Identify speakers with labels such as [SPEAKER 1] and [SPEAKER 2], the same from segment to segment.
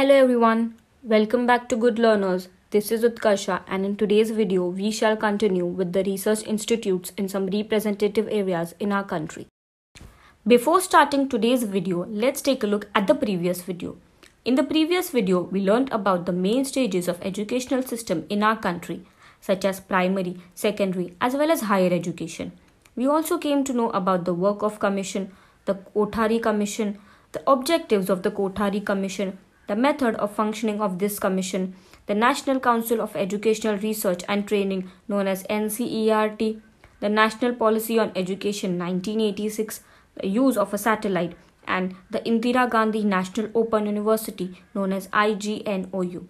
[SPEAKER 1] Hello everyone, welcome back to Good Learners. This is Utkarsha and in today's video we shall continue with the research institutes in some representative areas in our country. Before starting today's video, let's take a look at the previous video. In the previous video, we learned about the main stages of educational system in our country such as primary, secondary as well as higher education. We also came to know about the work of commission, the Kothari Commission, the objectives of the Kothari Commission the method of functioning of this commission, the National Council of Educational Research and Training, known as NCERT, the National Policy on Education 1986, the use of a satellite, and the Indira Gandhi National Open University, known as IGNOU.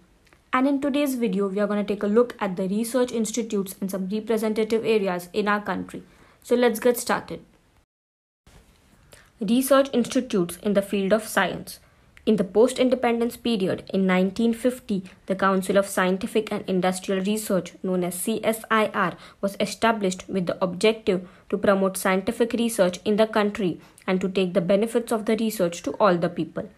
[SPEAKER 1] And in today's video, we are going to take a look at the research institutes and some representative areas in our country. So let's get started. Research institutes in the field of science. In the post-independence period in 1950, the Council of Scientific and Industrial Research, known as CSIR, was established with the objective to promote scientific research in the country and to take the benefits of the research to all the people.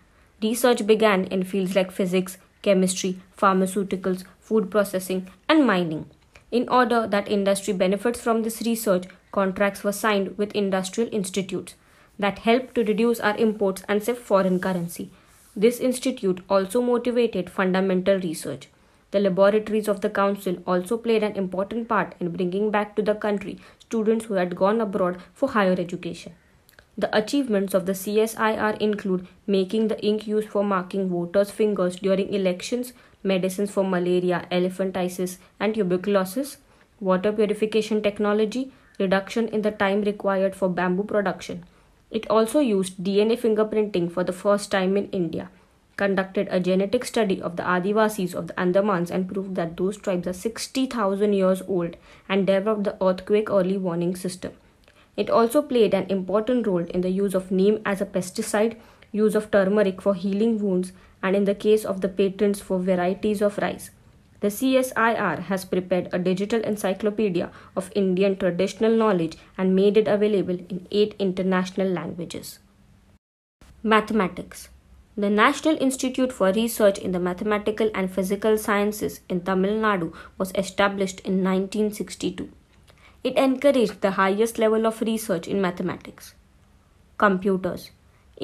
[SPEAKER 1] Research began in fields like physics, chemistry, pharmaceuticals, food processing, and mining. In order that industry benefits from this research, contracts were signed with industrial institutes that helped to reduce our imports and save foreign currency. This institute also motivated fundamental research. The laboratories of the council also played an important part in bringing back to the country students who had gone abroad for higher education. The achievements of the CSIR include making the ink used for marking voters' fingers during elections, medicines for malaria, elephantiasis, and tuberculosis, water purification technology, reduction in the time required for bamboo production, it also used DNA fingerprinting for the first time in India, conducted a genetic study of the Adivasis of the Andamans and proved that those tribes are 60,000 years old and developed the earthquake early warning system. It also played an important role in the use of neem as a pesticide, use of turmeric for healing wounds, and in the case of the patents for varieties of rice. The CSIR has prepared a digital encyclopedia of Indian traditional knowledge and made it available in eight international languages. Mathematics the National Institute for Research in the Mathematical and Physical Sciences in Tamil Nadu was established in 1962. It encouraged the highest level of research in mathematics. Computers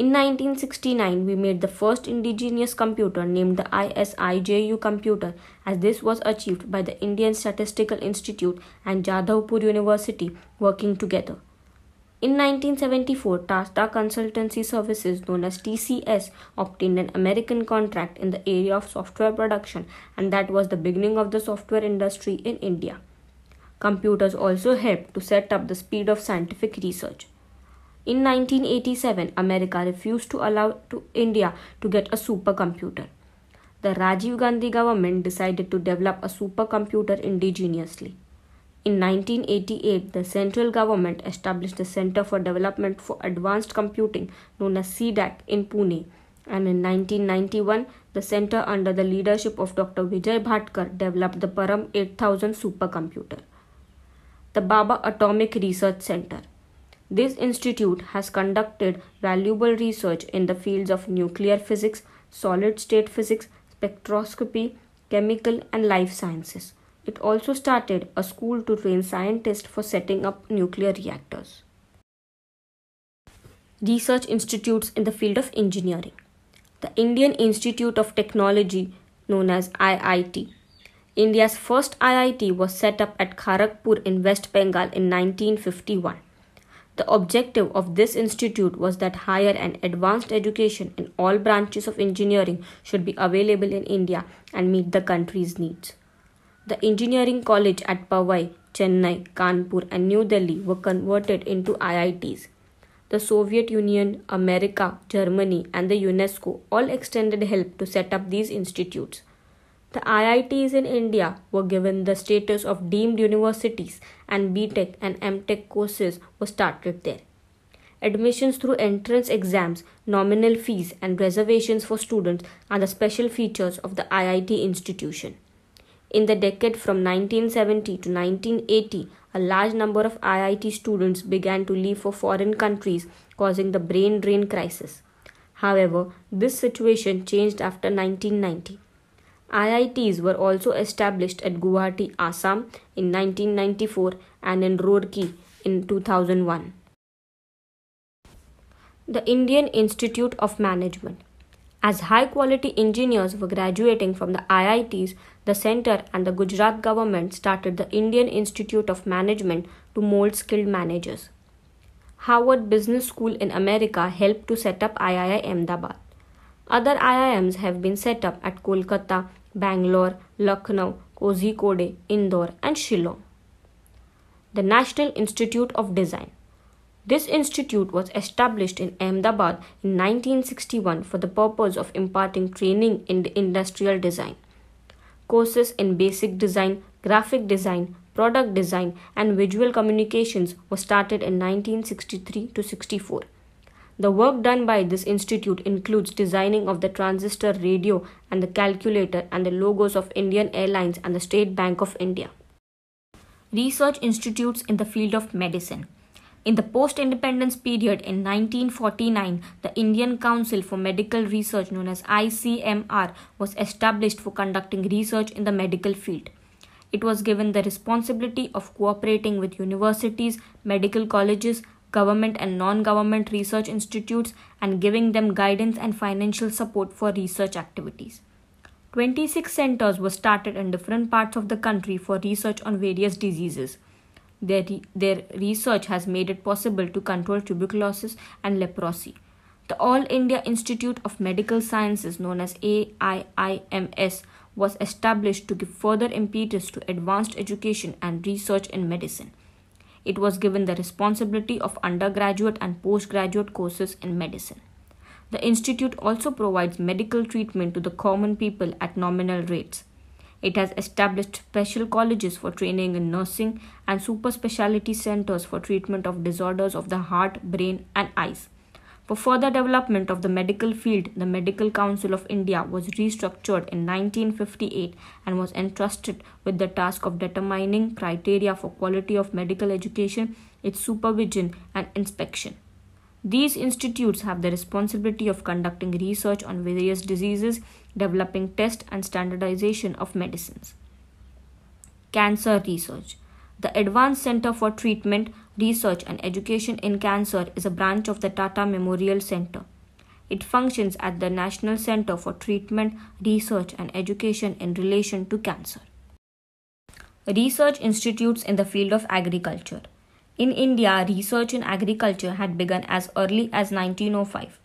[SPEAKER 1] in 1969, we made the first indigenous computer named the ISIJU computer, as this was achieved by the Indian Statistical Institute and Jadavpur University working together. In 1974, Tata Consultancy Services, known as TCS, obtained an American contract in the area of software production, and that was the beginning of the software industry in India. Computers also helped to set up the speed of scientific research. In 1987, America refused to allow to India to get a supercomputer. The Rajiv Gandhi government decided to develop a supercomputer indigenously. In 1988, the central government established the Center for Development for Advanced Computing, known as CDAC, in Pune. And in 1991, the center, under the leadership of Dr. Vijay Bhatkar, developed the Param 8000 supercomputer. The Baba Atomic Research Center. This institute has conducted valuable research in the fields of nuclear physics, solid state physics, spectroscopy, chemical, and life sciences. It also started a school to train scientists for setting up nuclear reactors. Research institutes in the field of engineering. The Indian Institute of Technology, known as IIT, India's first IIT was set up at Kharagpur in West Bengal in 1951. The objective of this institute was that higher and advanced education in all branches of engineering should be available in India and meet the country's needs. The engineering college at Powai, Chennai, Kanpur, and New Delhi were converted into IITs. The Soviet Union, America, Germany, and the UNESCO all extended help to set up these institutes. The IITs in India were given the status of deemed universities and BTech and MTech courses were started there. Admissions through entrance exams, nominal fees and reservations for students are the special features of the IIT institution. In the decade from 1970 to 1980, a large number of IIT students began to leave for foreign countries, causing the brain drain crisis. However, this situation changed after 1990. IITs were also established at Guwahati, Assam in 1994 and in Roorkee in 2001. The Indian Institute of Management. As high quality engineers were graduating from the IITs, the center and the Gujarat government started the Indian Institute of Management to mold skilled managers. Howard Business School in America helped to set up III Ahmedabad. Other IIMs have been set up at Kolkata, Bangalore, Lucknow, Kozhikode, Indore, and Shillong. The National Institute of Design. This institute was established in Ahmedabad in 1961 for the purpose of imparting training in industrial design. Courses in basic design, graphic design, product design, and visual communications were started in 1963 to 64. The work done by this institute includes designing of the transistor radio and the calculator and the logos of Indian Airlines and the State Bank of India. Research institutes in the field of medicine. In the post independence period in 1949, the Indian Council for Medical Research, known as ICMR, was established for conducting research in the medical field. It was given the responsibility of cooperating with universities, medical colleges, government and non government research institutes and giving them guidance and financial support for research activities. 26 centers were started in different parts of the country for research on various diseases. Their, re- their research has made it possible to control tuberculosis and leprosy. The All India Institute of Medical Sciences, known as AIIMS, was established to give further impetus to advanced education and research in medicine it was given the responsibility of undergraduate and postgraduate courses in medicine. The institute also provides medical treatment to the common people at nominal rates. It has established special colleges for training in nursing and super specialty centers for treatment of disorders of the heart, brain, and eyes. For further development of the medical field, the Medical Council of India was restructured in 1958 and was entrusted with the task of determining criteria for quality of medical education, its supervision and inspection. These institutes have the responsibility of conducting research on various diseases, developing tests and standardization of medicines. Cancer research. The Advanced Center for Treatment, Research and Education in Cancer is a branch of the Tata Memorial Center. It functions as the National Center for Treatment, Research and Education in relation to cancer. Research institutes in the field of agriculture. In India, research in agriculture had begun as early as 1905.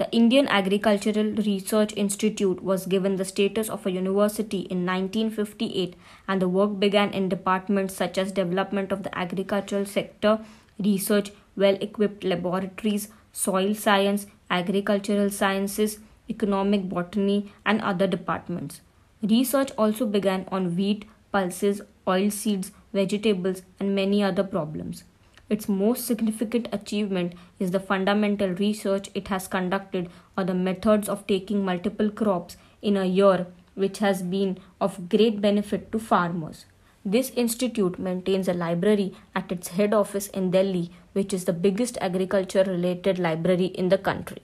[SPEAKER 1] The Indian Agricultural Research Institute was given the status of a university in 1958 and the work began in departments such as development of the agricultural sector, research, well-equipped laboratories, soil science, agricultural sciences, economic botany and other departments. Research also began on wheat, pulses, oilseeds, vegetables and many other problems. Its most significant achievement is the fundamental research it has conducted on the methods of taking multiple crops in a year, which has been of great benefit to farmers. This institute maintains a library at its head office in Delhi, which is the biggest agriculture related library in the country.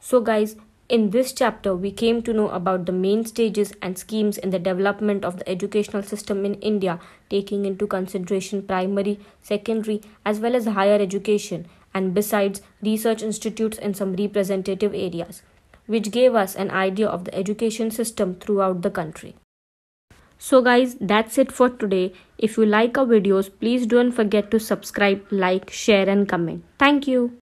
[SPEAKER 1] So, guys, in this chapter, we came to know about the main stages and schemes in the development of the educational system in India, taking into consideration primary, secondary, as well as higher education, and besides, research institutes in some representative areas, which gave us an idea of the education system throughout the country. So, guys, that's it for today. If you like our videos, please don't forget to subscribe, like, share, and comment. Thank you.